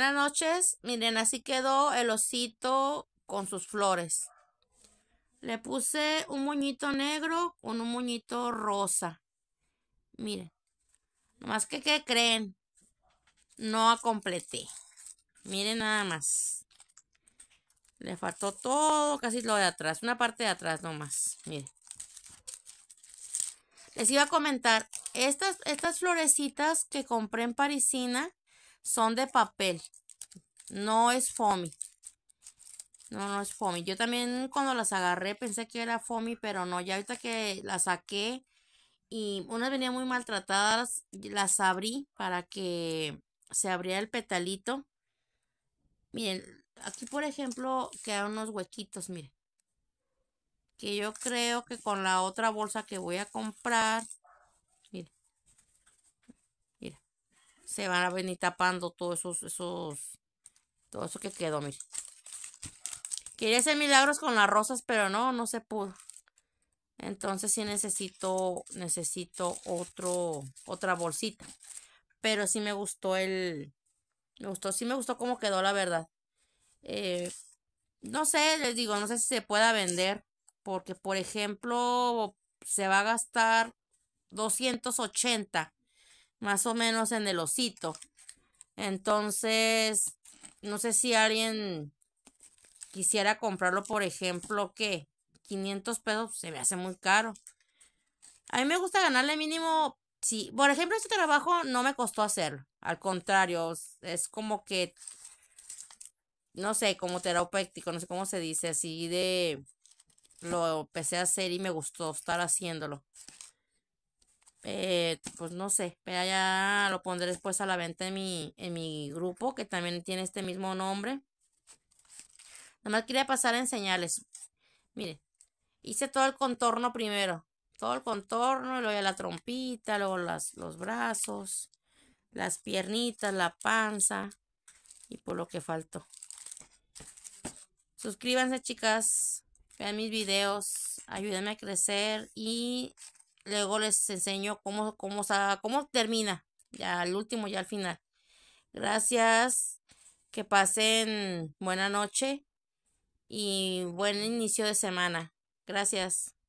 Buenas noches. Miren, así quedó el osito con sus flores. Le puse un moñito negro con un moñito rosa. Miren. Nomás que, ¿qué creen? No completé. Miren nada más. Le faltó todo, casi lo de atrás. Una parte de atrás nomás. Miren. Les iba a comentar. Estas, estas florecitas que compré en Parisina son de papel. No es foamy. No, no es foamy. Yo también cuando las agarré pensé que era foamy, pero no. Ya ahorita que las saqué y unas venían muy maltratadas, las abrí para que se abriera el petalito. Miren, aquí por ejemplo quedan unos huequitos, miren. Que yo creo que con la otra bolsa que voy a comprar se van a venir tapando todos esos, todo eso que quedó, miren. Quería hacer milagros con las rosas, pero no, no se pudo. Entonces sí necesito, necesito otro, otra bolsita. Pero sí me gustó el, me gustó, sí me gustó cómo quedó, la verdad. Eh, no sé, les digo, no sé si se pueda vender. Porque, por ejemplo, se va a gastar 280 más o menos en el osito. Entonces, no sé si alguien quisiera comprarlo, por ejemplo, que 500 pesos se me hace muy caro. A mí me gusta ganarle mínimo, sí, por ejemplo, este trabajo no me costó hacerlo al contrario, es como que, no sé, como terapéutico, no sé cómo se dice, así de, lo empecé a hacer y me gustó estar haciéndolo eh, pues no sé, pero ya lo pondré después a la venta en mi, en mi grupo que también tiene este mismo nombre. Nada más quería pasar a enseñarles. mire hice todo el contorno primero. Todo el contorno, luego ya la trompita, luego las, los brazos, las piernitas, la panza y por lo que faltó. Suscríbanse chicas, vean mis videos, ayúdenme a crecer y Luego les enseño cómo, cómo, cómo termina. Ya al último, ya al final. Gracias. Que pasen buena noche y buen inicio de semana. Gracias.